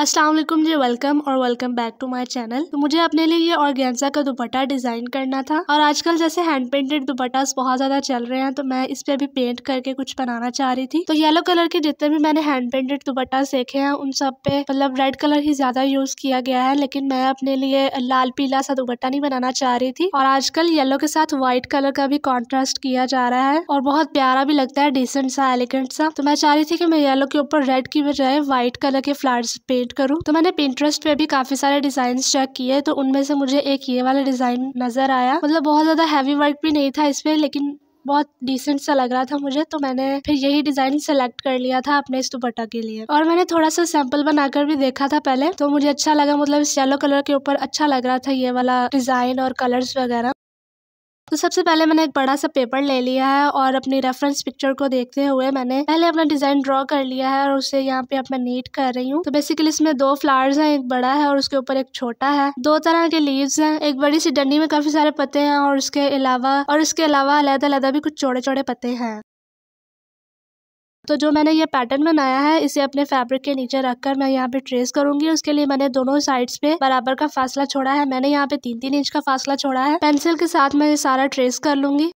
Aslam ji welcome और welcome back to my channel तो मुझे अपने लिए ये ऑर्गेन्जा का दुपट्टा डिज़ाइन करना था और आजकल जैसे हैंड पेंटेड दुपट्टा बहुत ज़्यादा चल रहे हैं तो मैं इस पर भी पेंट करके कुछ बनाना चाह रही थी तो येलो कलर के जितने भी मैंने हैंड पेंटेड दुपट्टा देखे हैं उन सब पे मतलब रेड कलर ही ज़्यादा यूज़ किया गया है लेकिन मैं अपने लिए लाल पीला सा दुपट्टा नहीं बनाना चाह रही थी और आजकल येलो के साथ व्हाइट कलर का भी कॉन्ट्रास्ट किया जा रहा है और बहुत प्यारा भी लगता है डिसेंट सा एलिगेंट सा तो मैं चाह रही थी कि मैं येलो के ऊपर रेड की बजाय व्हाइट कलर के फ्लावर्स पे क्रिएट करूँ तो मैंने पिंट्रस्ट पे भी काफी सारे डिजाइन चेक किए तो उनमें से मुझे एक ये वाला डिजाइन नजर आया मतलब बहुत ज्यादा हैवी वर्क भी नहीं था इसमें लेकिन बहुत डिसेंट सा लग रहा था मुझे तो मैंने फिर यही डिजाइन सेलेक्ट कर लिया था अपने इस दुपट्टा के लिए और मैंने थोड़ा सा सैंपल बनाकर भी देखा था पहले तो मुझे अच्छा लगा मतलब इस येलो कलर के ऊपर अच्छा लग रहा था ये वाला डिजाइन और कलर्स वगैरह तो सबसे पहले मैंने एक बड़ा सा पेपर ले लिया है और अपनी रेफरेंस पिक्चर को देखते हुए मैंने पहले अपना डिजाइन ड्रॉ कर लिया है और उसे यहाँ पे अब मैं नीट कर रही हूँ तो बेसिकली इसमें दो फ्लावर्स हैं एक बड़ा है और उसके ऊपर एक छोटा है दो तरह के लीव्स हैं एक बड़ी सी डंडी में काफी सारे पत्ते हैं और उसके अलावा और इसके अलावा अलहदा अलहदा भी कुछ चौड़े चौड़े पत्ते हैं तो जो मैंने ये पैटर्न बनाया है इसे अपने फैब्रिक के नीचे रखकर मैं यहाँ पे ट्रेस करूंगी उसके लिए मैंने दोनों साइड्स पे बराबर का फासला छोड़ा है मैंने यहाँ पे तीन तीन इंच का फासला छोड़ा है पेंसिल के साथ मैं ये सारा ट्रेस कर लूंगी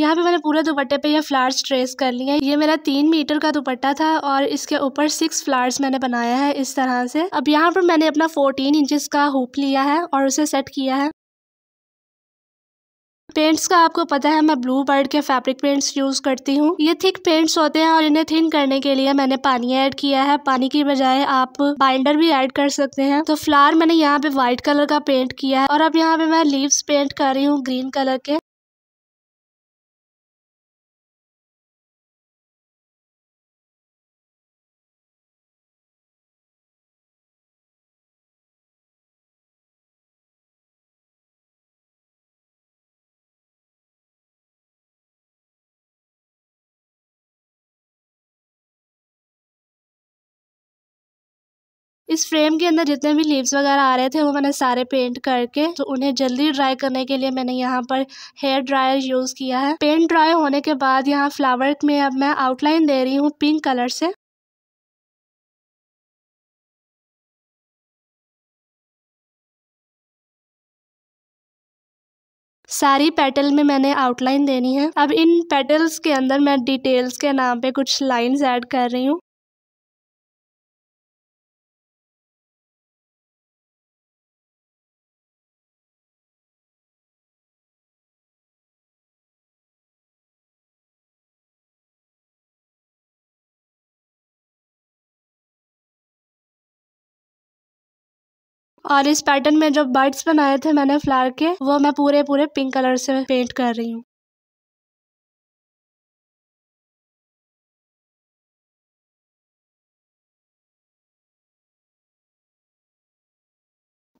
यहाँ पे मैंने पूरे दुपट्टे पे ये फ्लावर्स ट्रेस कर लिए हैं ये मेरा तीन मीटर का दुपट्टा था और इसके ऊपर सिक्स फ्लावर्स मैंने बनाया है इस तरह से अब यहाँ पर मैंने अपना फोर्टीन इंचज का हुप लिया है और उसे सेट किया है पेंट्स का आपको पता है मैं ब्लू बर्ड के फैब्रिक पेंट्स यूज़ करती हूँ ये थिक पेंट्स होते हैं और इन्हें थिन करने के लिए मैंने पानी ऐड किया है पानी की बजाय आप बाइंडर भी ऐड कर सकते हैं तो फ्लावर मैंने यहाँ पे व्हाइट कलर का पेंट किया है और अब यहाँ पे मैं लीव्स पेंट कर रही हूँ ग्रीन कलर के इस फ्रेम के अंदर जितने भी लीव्स वगैरह आ रहे थे वो मैंने सारे पेंट करके तो उन्हें जल्दी ड्राई करने के लिए मैंने यहाँ पर हेयर ड्रायर यूज़ किया है पेंट ड्राई होने के बाद यहाँ फ्लावर में अब मैं आउटलाइन दे रही हूँ पिंक कलर से सारी पेटल में मैंने आउटलाइन देनी है अब इन पेटल्स के अंदर मैं डिटेल्स के नाम पे कुछ लाइंस ऐड कर रही हूँ और इस पैटर्न में जो बर्ड्स बनाए थे मैंने फ्लावर के वो मैं पूरे पूरे पिंक कलर से पेंट कर रही हूँ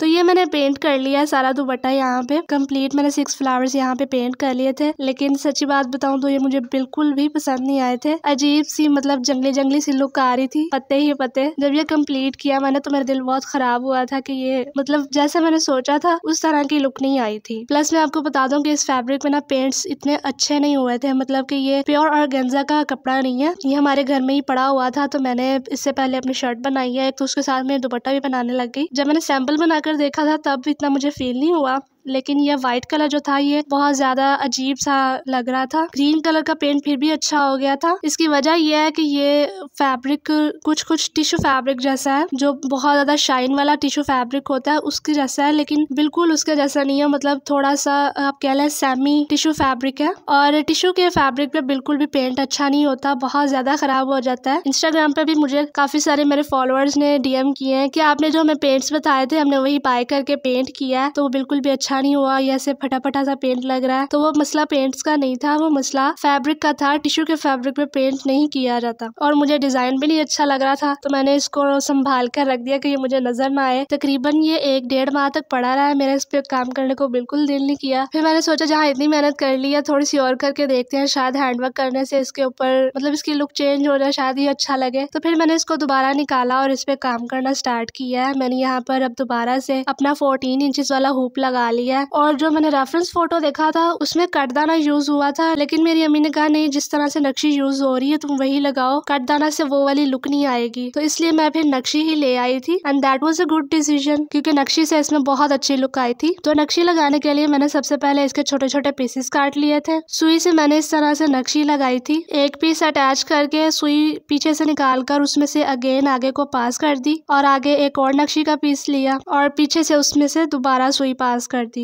तो ये मैंने पेंट कर लिया है सारा दुपट्टा यहाँ पे कंप्लीट मैंने सिक्स फ्लावर्स यहाँ पे पेंट कर लिए थे लेकिन सच्ची बात बताऊँ तो ये मुझे बिल्कुल भी पसंद नहीं आए थे अजीब सी मतलब जंगली जंगली सी लुक आ रही थी पत्ते ही पत्ते जब ये कंप्लीट किया मैंने तो मेरा दिल बहुत खराब हुआ था कि ये मतलब जैसा मैंने सोचा था उस तरह की लुक नहीं आई थी प्लस मैं आपको बता दूँ की इस फेब्रिक में ना पेंट्स इतने अच्छे नहीं हुए थे मतलब की ये प्योर और गंजा का कपड़ा नहीं है ये हमारे घर में ही पड़ा हुआ था तो मैंने इससे पहले अपनी शर्ट बनाई है तो उसके साथ में दुपट्टा भी बनाने लग गई जब मैंने सैम्पल बना कर देखा था तब इतना मुझे फ़ील नहीं हुआ लेकिन यह वाइट कलर जो था ये बहुत ज्यादा अजीब सा लग रहा था ग्रीन कलर का पेंट फिर भी अच्छा हो गया था इसकी वजह यह है कि ये फैब्रिक कुछ कुछ टिश्यू फैब्रिक जैसा है जो बहुत ज्यादा शाइन वाला टिश्यू फैब्रिक होता है उसके जैसा है लेकिन बिल्कुल उसके जैसा नहीं है मतलब थोड़ा सा आप कह लें सेमी टिश्यू फैब्रिक है और टिश्यू के फैब्रिक पे बिल्कुल भी पेंट अच्छा नहीं होता बहुत ज्यादा खराब हो जाता है इंस्टाग्राम पे भी मुझे काफी सारे मेरे फॉलोअर्स ने डीएम किए हैं कि आपने जो हमें पेंट्स बताए थे हमने वही बाय करके पेंट किया है तो वो बिल्कुल भी अच्छा नहीं हुआ या ऐसे फटाफटा सा पेंट लग रहा है तो वो मसला पेंट्स का नहीं था वो मसला फैब्रिक का था टिश्यू के फैब्रिक पे पेंट नहीं किया जाता और मुझे डिजाइन भी नहीं अच्छा लग रहा था तो मैंने इसको संभाल कर रख दिया कि ये मुझे नजर ना आए तकरीबन ये एक डेढ़ माह तक पड़ा रहा है मेरे इस पे काम करने को बिल्कुल दिल नहीं किया फिर मैंने सोचा जहाँ इतनी मेहनत कर ली है थोड़ी सी और करके देखते हैं शायद हैंडवर्क करने से इसके ऊपर मतलब इसकी लुक चेंज हो जाए शायद ये अच्छा लगे तो फिर मैंने इसको दोबारा निकाला और इस पे काम करना स्टार्ट किया है मैंने यहाँ पर अब दोबारा से अपना फोर्टीन इंचज वाला हुप लगा लिया रही है और जो मैंने रेफरेंस फोटो देखा था उसमें कटदाना यूज हुआ था लेकिन मेरी अम्मी ने कहा नहीं जिस तरह से नक्शी यूज हो रही है तुम वही लगाओ कटदाना से वो वाली लुक नहीं आएगी तो इसलिए मैं फिर नक्शी ही ले आई थी and that was a good decision क्योंकि नक्शी से इसमें बहुत अच्छी लुक आई थी तो नक्शी लगाने के लिए मैंने सबसे पहले इसके छोटे छोटे पीसेस काट लिए थे सुई से मैंने इस तरह से नक्शी लगाई थी एक पीस अटैच करके सुई पीछे से निकाल कर उसमें से अगेन आगे को पास कर दी और आगे एक और नक्शी का पीस लिया और पीछे से उसमें से दोबारा सुई पास कर दी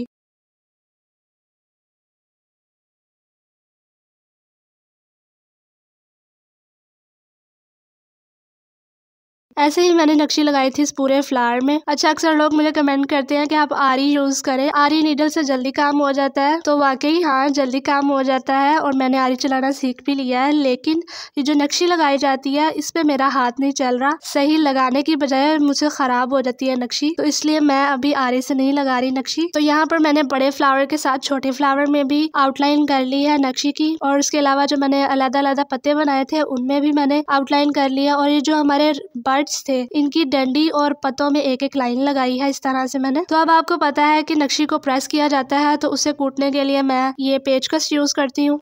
ऐसे ही मैंने नक्शी लगाई थी इस पूरे फ्लावर में अच्छा अक्सर लोग मुझे कमेंट करते हैं कि आप आरी यूज करें आरी नीडल से जल्दी काम हो जाता है तो वाकई हाँ जल्दी काम हो जाता है और मैंने आरी चलाना सीख भी लिया है लेकिन ये जो नक्शी लगाई जाती है इस पर मेरा हाथ नहीं चल रहा सही लगाने की बजाय मुझे ख़राब हो जाती है नक्शी तो इसलिए मैं अभी आरी से नहीं लगा रही नक्शी तो यहाँ पर मैंने बड़े फ्लावर के साथ छोटे फ्लावर में भी आउटलाइन कर ली है नक्शी की और उसके अलावा जो मैंने अलग अलग पत्ते बनाए थे उनमें भी मैंने आउटलाइन कर लिया और ये जो हमारे बर्ड कट्स थे इनकी डंडी और पतों में एक एक लाइन लगाई है इस तरह से मैंने तो अब आपको पता है कि नक्शी को प्रेस किया जाता है तो उसे कूटने के लिए मैं ये पेचकस यूज करती हूँ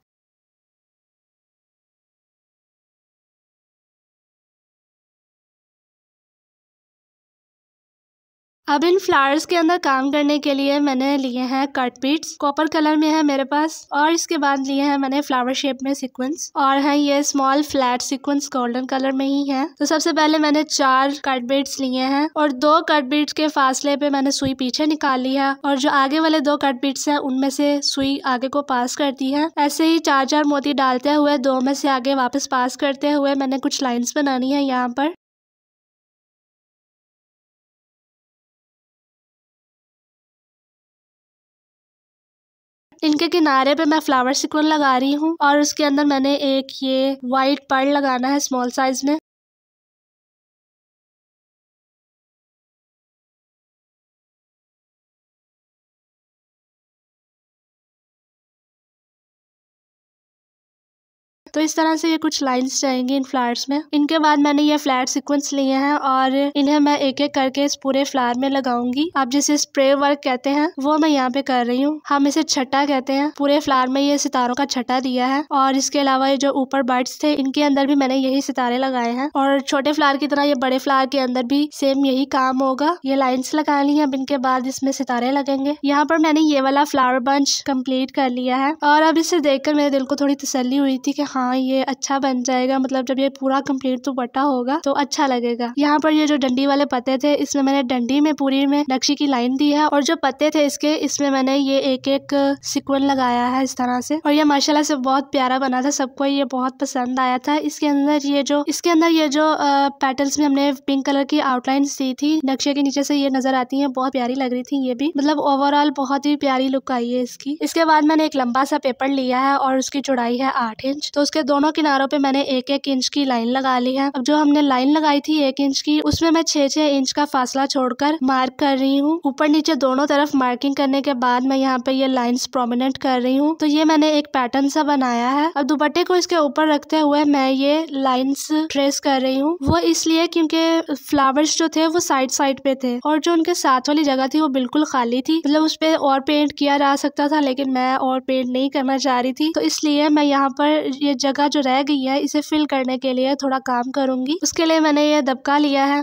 अब इन फ्लावर्स के अंदर काम करने के लिए मैंने लिए हैं कट पीट्स कॉपर कलर में है मेरे पास और इसके बाद लिए हैं मैंने फ्लावर शेप में सीक्वेंस और है ये small flat sequence golden colour में ही है तो सबसे पहले मैंने चार कट बीट्स लिए हैं और दो कट बीट्स के फासले पे मैंने सुई पीछे निकाल ली है और जो आगे वाले दो कट बीट्स है उनमें से सुई आगे को पास करती है ऐसे ही चार चार मोती डालते हुए दो में से आगे वापस पास करते हुए मैंने कुछ लाइन्स बनानी है यहाँ पर इनके किनारे पे मैं फ्लावर सिक्वन लगा रही हूँ और उसके अंदर मैंने एक ये वाइट पर्ल लगाना है स्मॉल साइज में। तो इस तरह से ये कुछ लाइन्स जाएंगी इन फ्लावर्स में इनके बाद मैंने ये फ्लैट सिक्वेंस लिए हैं और इन्हें मैं एक एक करके इस पूरे फ्लावर में लगाऊंगी आप जिसे स्प्रे वर्क कहते हैं वो मैं यहाँ पे कर रही हूँ हम इसे छट्टा कहते हैं पूरे फ्लावर में ये सितारों का छट्टा दिया है और इसके अलावा ये जो ऊपर बर्ड्स थे इनके अंदर भी मैंने यही सितारे लगाए हैं और छोटे फ्लावर की तरह ये बड़े फ्लावर के अंदर भी सेम यही काम होगा ये लाइन्स लगा ली है अब इनके बाद इसमें सितारे लगेंगे यहाँ पर मैंने ये वाला फ्लावर बंच कम्प्लीट कर लिया है और अब इसे देखकर मेरे दिल को थोड़ी तसली हुई थी कि हाँ हाँ ये अच्छा बन जाएगा मतलब जब ये पूरा कंप्लीट दुपट्टा तो होगा तो अच्छा लगेगा यहाँ पर ये जो डंडी वाले पत्ते थे इसमें मैंने डंडी में पूरी में नक्शी की लाइन दी है और जो पत्ते थे इसके इसमें मैंने ये एक एक सिक्वन लगाया है इस तरह से और ये माशाला से बहुत प्यारा बना था सबको ये बहुत पसंद आया था इसके अंदर ये जो इसके अंदर ये जो पेटल्स में हमने पिंक कलर की आउटलाइन दी थी नक्शे के नीचे से ये नजर आती है बहुत प्यारी लग रही थी ये भी मतलब ओवरऑल बहुत ही प्यारी लुक आई है इसकी इसके बाद मैंने एक लंबा सा पेपर लिया है और उसकी चौड़ाई है आठ इंच तो उसके दोनों किनारों पे मैंने एक एक इंच की लाइन लगा ली है अब जो हमने लाइन लगाई थी एक इंच की उसमें मैं छह छह इंच का फासला छोड़कर मार्क कर रही हूँ ऊपर नीचे दोनों तरफ मार्किंग करने के बाद मैं यहाँ पे ये लाइन प्रोमिनेंट कर रही हूँ तो ये मैंने एक पैटर्न सा बनाया है अब दुपट्टे को इसके ऊपर रखते हुए मैं ये लाइन्स ट्रेस कर रही हूँ वो इसलिए क्योंकि फ्लावर्स जो थे वो साइड साइड पे थे और जो उनके साथ वाली जगह थी वो बिल्कुल खाली थी मतलब उस पर और पेंट किया जा सकता था लेकिन मैं और पेंट नहीं करना चाह रही थी तो इसलिए मैं यहाँ पर ये जगह जो रह गई है इसे फिल करने के लिए थोड़ा काम करूंगी उसके लिए मैंने ये दबका लिया है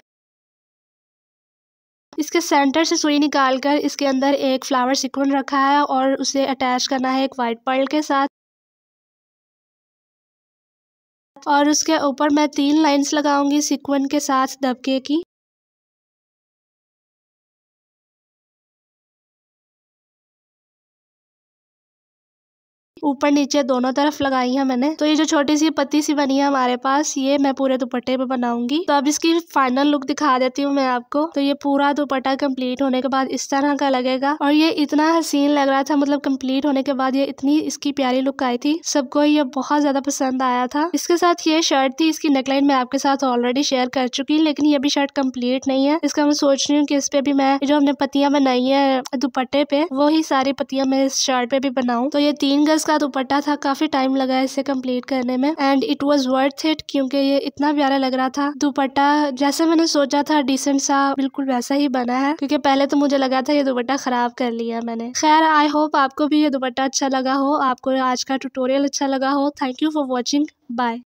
इसके सेंटर से सुई निकाल कर इसके अंदर एक फ्लावर सिक्वन रखा है और उसे अटैच करना है एक वाइट पर्ल के साथ और उसके ऊपर मैं तीन लाइंस लगाऊंगी सिक्वन के साथ दबके की ऊपर नीचे दोनों तरफ लगाई है मैंने तो ये जो छोटी सी पत्ती सी बनी है हमारे पास ये मैं पूरे दुपट्टे पे बनाऊंगी तो अब इसकी फाइनल लुक दिखा देती हूँ मैं आपको तो ये पूरा दुपट्टा कंप्लीट होने के बाद इस तरह का लगेगा और ये इतना हसीन लग रहा था मतलब कंप्लीट होने के बाद ये इतनी इसकी प्यारी लुक आई थी सबको ये बहुत ज्यादा पसंद आया था इसके साथ ये शर्ट थी इसकी नेकलाइन मैं आपके साथ ऑलरेडी शेयर कर चुकी लेकिन ये भी शर्ट कम्प्लीट नहीं है इसका मैं सोच रही हूँ की इस पे भी मैं जो हमने पत्तियां बनाई है दुपट्टे पे वो ही सारी पत्तियां मैं इस शर्ट पे भी बनाऊँ तो ये तीन गज इसका दुपट्टा था काफ़ी टाइम लगा इसे कंप्लीट करने में and it was worth it क्योंकि ये इतना प्यारा लग रहा था दुपट्टा जैसे मैंने सोचा था डिसेंट सा बिल्कुल वैसा ही बना है क्योंकि पहले तो मुझे लगा था ये दुपट्टा ख़राब कर लिया मैंने खैर आई होप आपको भी ये दुपट्टा अच्छा लगा हो आपको आज का ट्यूटोरियल अच्छा लगा हो thank you for watching bye